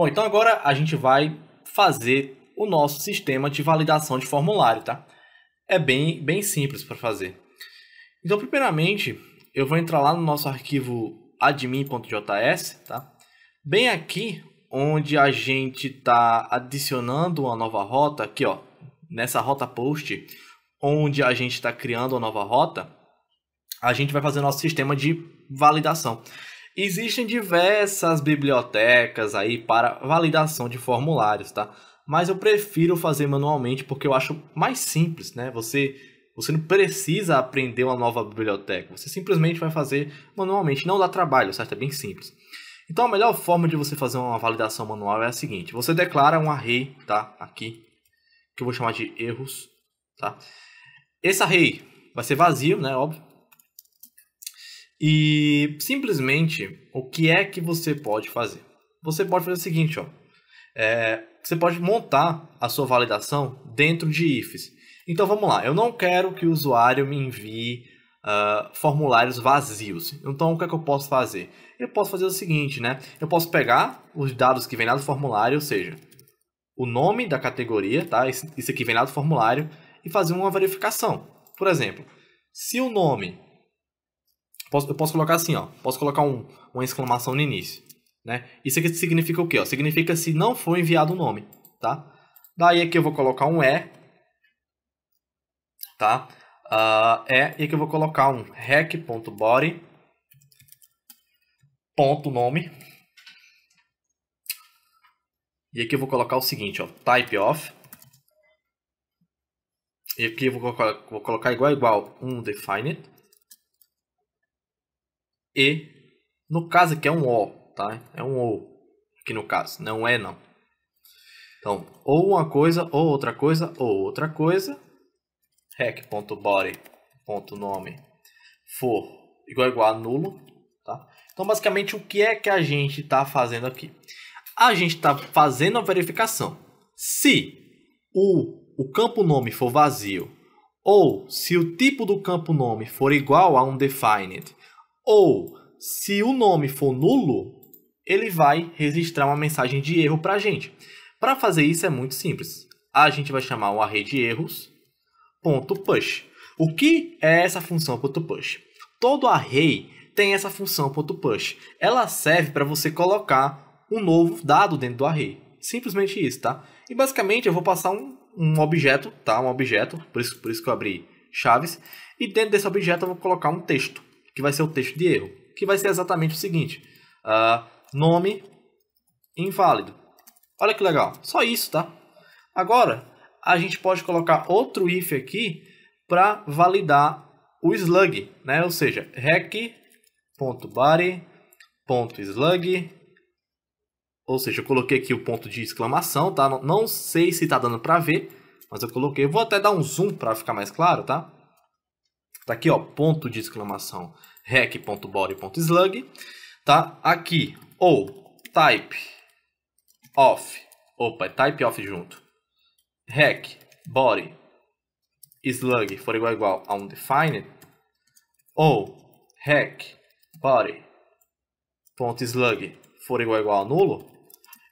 Bom, então agora a gente vai fazer o nosso sistema de validação de formulário, tá? É bem, bem simples para fazer. Então, primeiramente, eu vou entrar lá no nosso arquivo admin.js, tá? Bem aqui, onde a gente está adicionando uma nova rota, aqui ó, nessa rota post, onde a gente está criando uma nova rota, a gente vai fazer nosso sistema de validação. Existem diversas bibliotecas aí para validação de formulários, tá? Mas eu prefiro fazer manualmente porque eu acho mais simples, né? Você você não precisa aprender uma nova biblioteca, você simplesmente vai fazer manualmente, não dá trabalho, certo? É bem simples. Então a melhor forma de você fazer uma validação manual é a seguinte: você declara um array, tá? Aqui, que eu vou chamar de erros, tá? Esse array vai ser vazio, né? Óbvio. E simplesmente, o que é que você pode fazer? Você pode fazer o seguinte, ó. É, você pode montar a sua validação dentro de IFs. Então vamos lá, eu não quero que o usuário me envie uh, formulários vazios. Então o que é que eu posso fazer? Eu posso fazer o seguinte, né? Eu posso pegar os dados que vem lá do formulário, ou seja, o nome da categoria, tá? Isso aqui vem lá do formulário, e fazer uma verificação. Por exemplo, se o nome Posso, eu posso colocar assim, ó. Posso colocar um, uma exclamação no início, né? Isso aqui significa o quê? Ó? Significa se não for enviado o um nome, tá? Daí aqui eu vou colocar um é, tá? Uh, é, e aqui eu vou colocar um rec.body ponto nome. E aqui eu vou colocar o seguinte, ó, type of. E aqui eu vou, colocar, vou colocar igual igual um defined e. No caso aqui é um O, tá? É um O. Aqui no caso, não é não. Então, ou uma coisa, ou outra coisa, ou outra coisa. rec.body.nome for igual igual a nulo, tá? Então, basicamente, o que é que a gente está fazendo aqui? A gente está fazendo a verificação. Se o, o campo nome for vazio, ou se o tipo do campo nome for igual a um defined, ou, se o nome for nulo, ele vai registrar uma mensagem de erro para a gente. Para fazer isso é muito simples. A gente vai chamar o array de erros ponto push. O que é essa função ponto push? Todo array tem essa função ponto push. Ela serve para você colocar um novo dado dentro do array. Simplesmente isso, tá? E basicamente eu vou passar um, um objeto, tá? Um objeto, por isso, por isso que eu abri chaves. E dentro desse objeto eu vou colocar um texto que vai ser o texto de erro, que vai ser exatamente o seguinte: uh, nome inválido. Olha que legal, só isso, tá? Agora, a gente pode colocar outro if aqui para validar o slug, né? Ou seja, rec.body.slug, ou seja, eu coloquei aqui o ponto de exclamação, tá? Não, não sei se tá dando para ver, mas eu coloquei. Vou até dar um zoom para ficar mais claro, tá? Tá aqui, ó, ponto de exclamação rec.body.slug, tá? Aqui, ou type off, opa, é type off junto, rec body slug for igual igual a um undefined, ou rec body.slug for igual igual a nulo,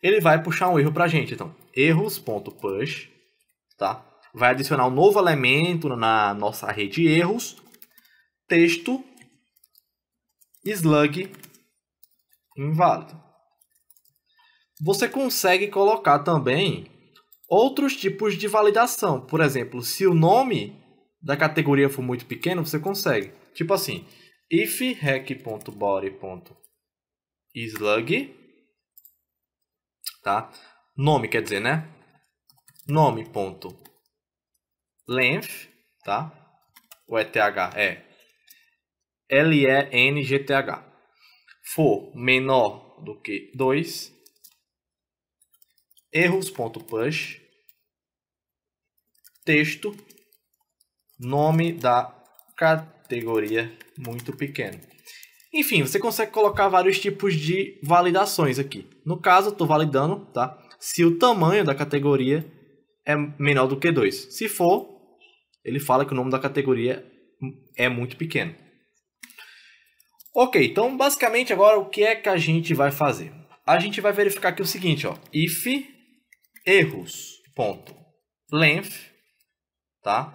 ele vai puxar um erro pra gente, então, erros.push, tá? vai adicionar um novo elemento na nossa rede de erros, texto slug inválido. Você consegue colocar também outros tipos de validação. Por exemplo, se o nome da categoria for muito pequeno, você consegue. Tipo assim, if rec.body.slug, tá? Nome quer dizer, né? Nome ponto length, tá? o é É. l n g t h For menor do que 2, erros.push, texto, nome da categoria muito pequeno. Enfim, você consegue colocar vários tipos de validações aqui. No caso, estou validando tá? se o tamanho da categoria é menor do que 2. Se for, ele fala que o nome da categoria é muito pequeno. Ok, então basicamente agora o que é que a gente vai fazer? A gente vai verificar aqui o seguinte, ó, if erros ponto length tá,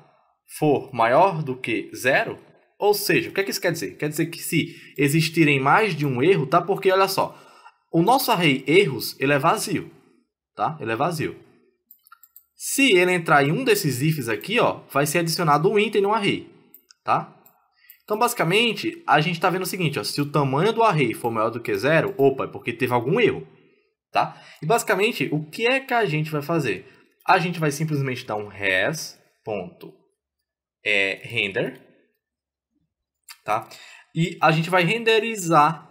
for maior do que zero, ou seja, o que, é que isso quer dizer? Quer dizer que se existirem mais de um erro, tá? Porque olha só, o nosso array erros ele é vazio, tá? Ele é vazio. Se ele entrar em um desses ifs aqui, ó, vai ser adicionado um item no array, tá? Então, basicamente, a gente está vendo o seguinte, ó, se o tamanho do array for maior do que zero, opa, é porque teve algum erro, tá? E, basicamente, o que é que a gente vai fazer? A gente vai simplesmente dar um has.render, é, tá? E a gente vai renderizar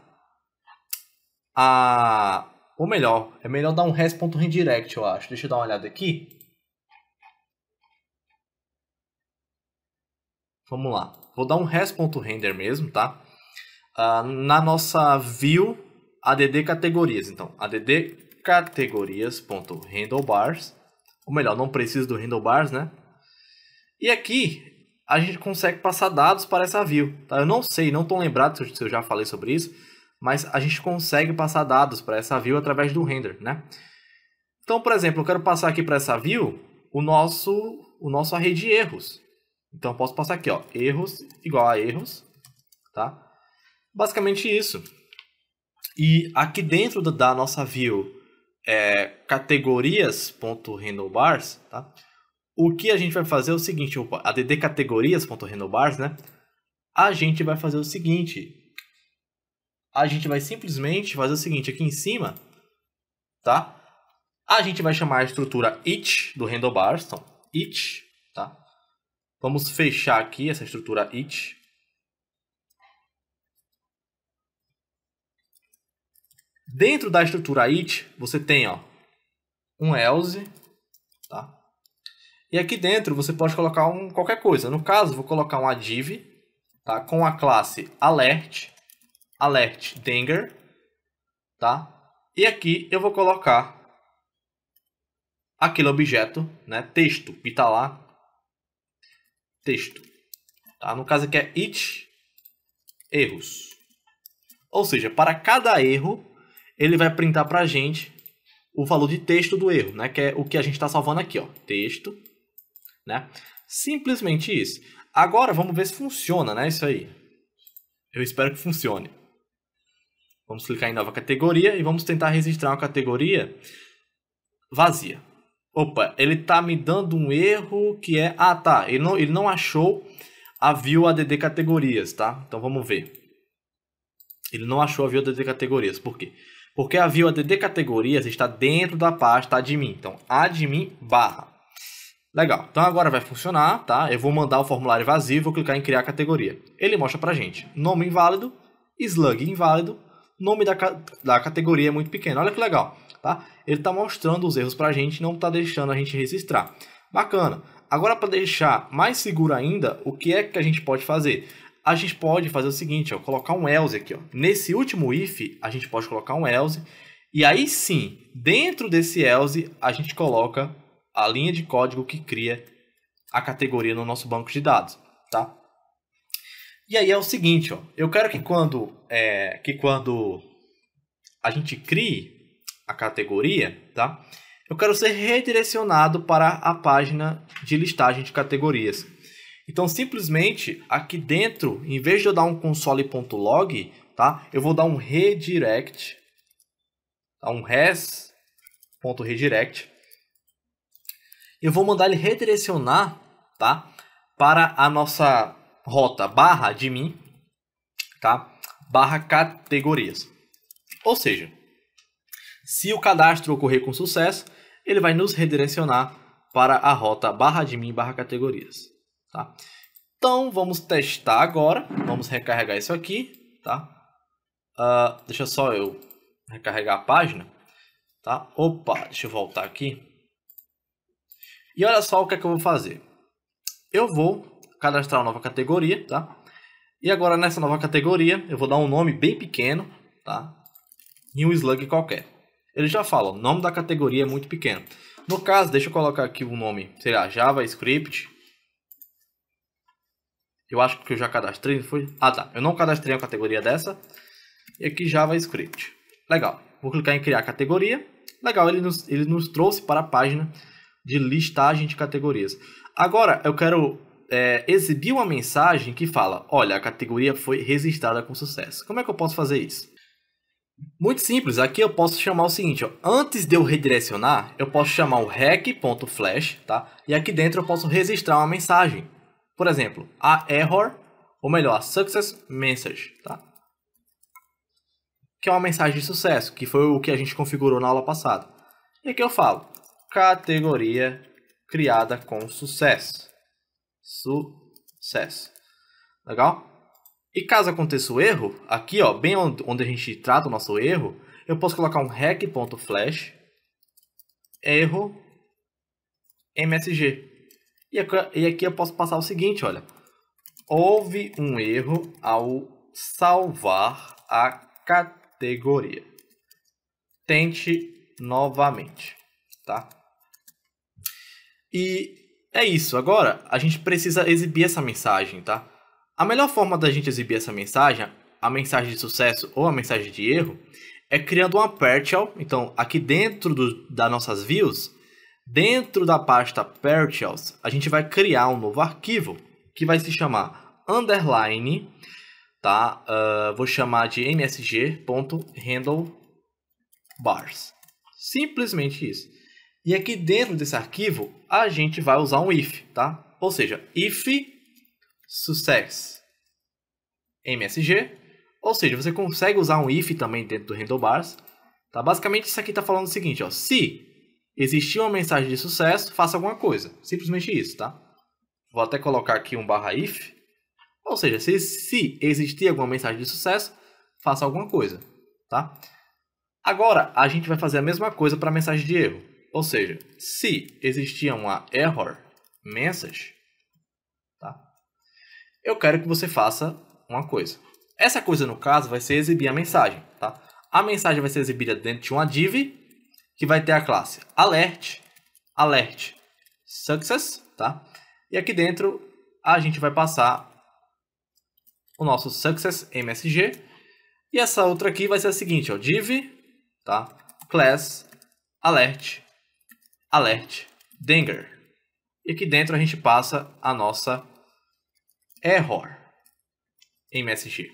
a... Ou melhor, é melhor dar um res.redirect, eu acho. Deixa eu dar uma olhada aqui. Vamos lá. Vou dar um res.render mesmo, tá? Uh, na nossa view add categorias. Então, add categorias.handlebars. Ou melhor, não preciso do handlebars, né? E aqui a gente consegue passar dados para essa view. Tá? Eu não sei, não estou lembrado se eu já falei sobre isso, mas a gente consegue passar dados para essa view através do render, né? Então, por exemplo, eu quero passar aqui para essa view o nosso, o nosso array de erros. Então eu posso passar aqui, ó, erros igual a erros, tá? Basicamente isso. E aqui dentro da nossa view é, categorias.handlebars, tá? O que a gente vai fazer é o seguinte, opa, add categorias.handlebars, né? A gente vai fazer o seguinte, a gente vai simplesmente fazer o seguinte, aqui em cima, tá? A gente vai chamar a estrutura it do handlebars, então it Vamos fechar aqui essa estrutura it. Dentro da estrutura it, você tem ó, um else. Tá? E aqui dentro você pode colocar um, qualquer coisa. No caso, vou colocar uma div tá? com a classe alert, alert danger. Tá? E aqui eu vou colocar aquele objeto, né, texto, que está lá, texto. Tá? No caso aqui é it erros. Ou seja, para cada erro, ele vai printar para a gente o valor de texto do erro, né? que é o que a gente está salvando aqui. Ó. Texto. Né? Simplesmente isso. Agora vamos ver se funciona né? isso aí. Eu espero que funcione. Vamos clicar em nova categoria e vamos tentar registrar uma categoria vazia. Opa, ele tá me dando um erro que é. Ah, tá. Ele não, ele não achou a view ADD categorias, tá? Então vamos ver. Ele não achou a view ADD categorias. Por quê? Porque a view ADD categorias está dentro da pasta admin. Então, admin barra. Legal. Então agora vai funcionar, tá? Eu vou mandar o formulário vazio, vou clicar em criar categoria. Ele mostra pra gente. Nome inválido, slug inválido, nome da, da categoria é muito pequeno. Olha que legal, tá? Ele está mostrando os erros para a gente, não está deixando a gente registrar. Bacana. Agora, para deixar mais seguro ainda, o que é que a gente pode fazer? A gente pode fazer o seguinte, ó, colocar um else aqui. Ó. Nesse último if, a gente pode colocar um else. E aí sim, dentro desse else, a gente coloca a linha de código que cria a categoria no nosso banco de dados. Tá? E aí é o seguinte, ó, eu quero que quando, é, que quando a gente crie a categoria, tá? Eu quero ser redirecionado para a página de listagem de categorias. Então, simplesmente aqui dentro, em vez de eu dar um console.log, tá? Eu vou dar um redirect, tá? um res.redirect. Eu vou mandar ele redirecionar, tá? Para a nossa rota barra admin, tá? Barra categorias. Ou seja, se o cadastro ocorrer com sucesso, ele vai nos redirecionar para a rota barra admin barra categorias, tá? Então, vamos testar agora. Vamos recarregar isso aqui, tá? Uh, deixa só eu recarregar a página, tá? Opa, deixa eu voltar aqui. E olha só o que é que eu vou fazer. Eu vou cadastrar uma nova categoria, tá? E agora nessa nova categoria, eu vou dar um nome bem pequeno, tá? E um slug qualquer. Ele já fala, o nome da categoria é muito pequeno. No caso, deixa eu colocar aqui o nome, sei lá, JavaScript. Eu acho que eu já cadastrei, não foi? Ah, tá. Eu não cadastrei uma categoria dessa. E aqui JavaScript. Legal. Vou clicar em criar categoria. Legal, ele nos, ele nos trouxe para a página de listagem de categorias. Agora, eu quero é, exibir uma mensagem que fala: olha, a categoria foi registrada com sucesso. Como é que eu posso fazer isso? Muito simples, aqui eu posso chamar o seguinte, ó, antes de eu redirecionar, eu posso chamar o rec.flash, tá? E aqui dentro eu posso registrar uma mensagem. Por exemplo, a error, ou melhor, a success message, tá? Que é uma mensagem de sucesso, que foi o que a gente configurou na aula passada. E aqui eu falo, categoria criada com sucesso. Sucesso. Legal? E caso aconteça o erro, aqui ó, bem onde a gente trata o nosso erro, eu posso colocar um rec.flash erro msg. E aqui eu posso passar o seguinte, olha. Houve um erro ao salvar a categoria. Tente novamente, tá? E é isso, agora a gente precisa exibir essa mensagem, tá? A melhor forma da gente exibir essa mensagem, a mensagem de sucesso ou a mensagem de erro, é criando uma partial. Então, aqui dentro do, das nossas views, dentro da pasta partials, a gente vai criar um novo arquivo que vai se chamar underline, tá? Uh, vou chamar de msg.handlebars. Simplesmente isso. E aqui dentro desse arquivo, a gente vai usar um if, tá? Ou seja, if success msg, ou seja, você consegue usar um if também dentro do handlebars. bars, tá? Basicamente isso aqui está falando o seguinte, ó, se existir uma mensagem de sucesso, faça alguma coisa, simplesmente isso, tá? Vou até colocar aqui um barra if, ou seja, se, se existir alguma mensagem de sucesso, faça alguma coisa, tá? Agora, a gente vai fazer a mesma coisa para a mensagem de erro. Ou seja, se existia uma error message, tá? eu quero que você faça uma coisa. Essa coisa, no caso, vai ser exibir a mensagem. Tá? A mensagem vai ser exibida dentro de uma div que vai ter a classe alert, alert success, tá? E aqui dentro a gente vai passar o nosso success msg e essa outra aqui vai ser a seguinte, ó, div, tá? class alert alert danger. E aqui dentro a gente passa a nossa error em MSX.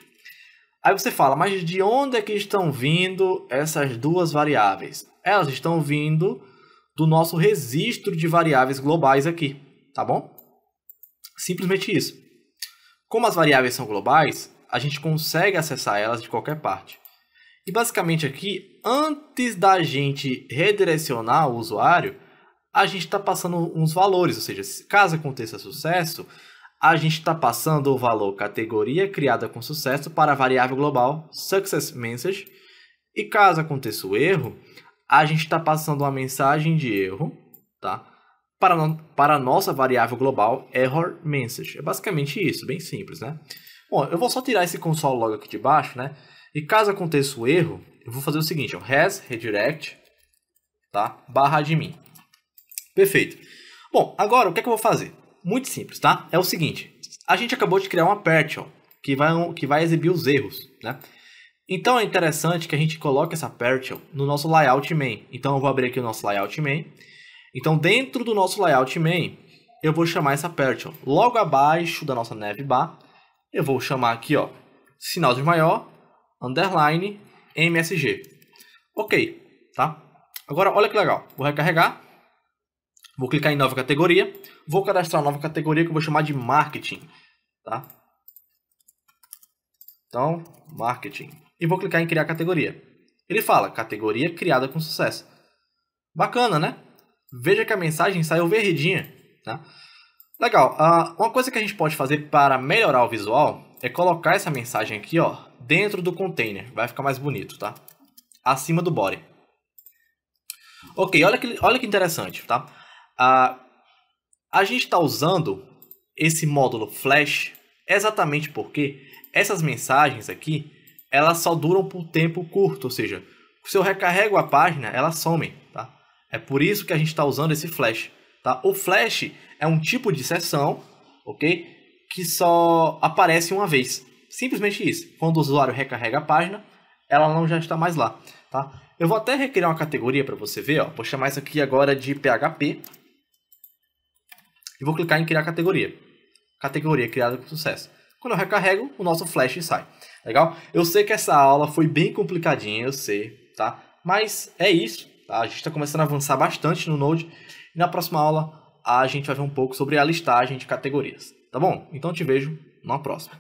Aí você fala, mas de onde é que estão vindo essas duas variáveis? Elas estão vindo do nosso registro de variáveis globais aqui, tá bom? Simplesmente isso. Como as variáveis são globais, a gente consegue acessar elas de qualquer parte. E basicamente aqui, antes da gente redirecionar o usuário, a gente está passando uns valores, ou seja, caso aconteça sucesso, a gente está passando o valor categoria criada com sucesso para a variável global success message, e caso aconteça o erro, a gente está passando uma mensagem de erro, tá? Para, no, para a nossa variável global error message. É basicamente isso, bem simples, né? Bom, eu vou só tirar esse console logo aqui de baixo, né? E caso aconteça o erro, eu vou fazer o seguinte, ó, res redirect, tá? Barra admin. Perfeito. Bom, agora o que é que eu vou fazer? Muito simples, tá? É o seguinte, a gente acabou de criar uma partial que vai, que vai exibir os erros, né? Então é interessante que a gente coloque essa partial no nosso layout main. Então eu vou abrir aqui o nosso layout main. Então dentro do nosso layout main, eu vou chamar essa partial. Logo abaixo da nossa bar. eu vou chamar aqui, ó, sinal de maior, underline, msg. Ok, tá? Agora olha que legal, vou recarregar. Vou clicar em nova categoria, vou cadastrar uma nova categoria que eu vou chamar de marketing, tá? Então, marketing. E vou clicar em criar categoria. Ele fala, categoria criada com sucesso. Bacana, né? Veja que a mensagem saiu verdinha, tá? Legal, uh, uma coisa que a gente pode fazer para melhorar o visual é colocar essa mensagem aqui, ó, dentro do container. Vai ficar mais bonito, tá? Acima do body. Ok, olha que, olha que interessante, tá? Ah, a gente está usando esse módulo Flash exatamente porque essas mensagens aqui elas só duram por tempo curto, ou seja, se eu recarrego a página, elas somem, tá? É por isso que a gente está usando esse flash, tá? O flash é um tipo de sessão, ok? Que só aparece uma vez. Simplesmente isso. Quando o usuário recarrega a página, ela não já está mais lá, tá? Eu vou até recriar uma categoria para você ver, ó. Vou chamar isso aqui agora de PHP, e vou clicar em criar categoria. Categoria criada com sucesso. Quando eu recarrego, o nosso flash sai. Legal? Eu sei que essa aula foi bem complicadinha, eu sei, tá? Mas é isso. Tá? A gente está começando a avançar bastante no Node. E na próxima aula a gente vai ver um pouco sobre a listagem de categorias. Tá bom? Então te vejo na próxima.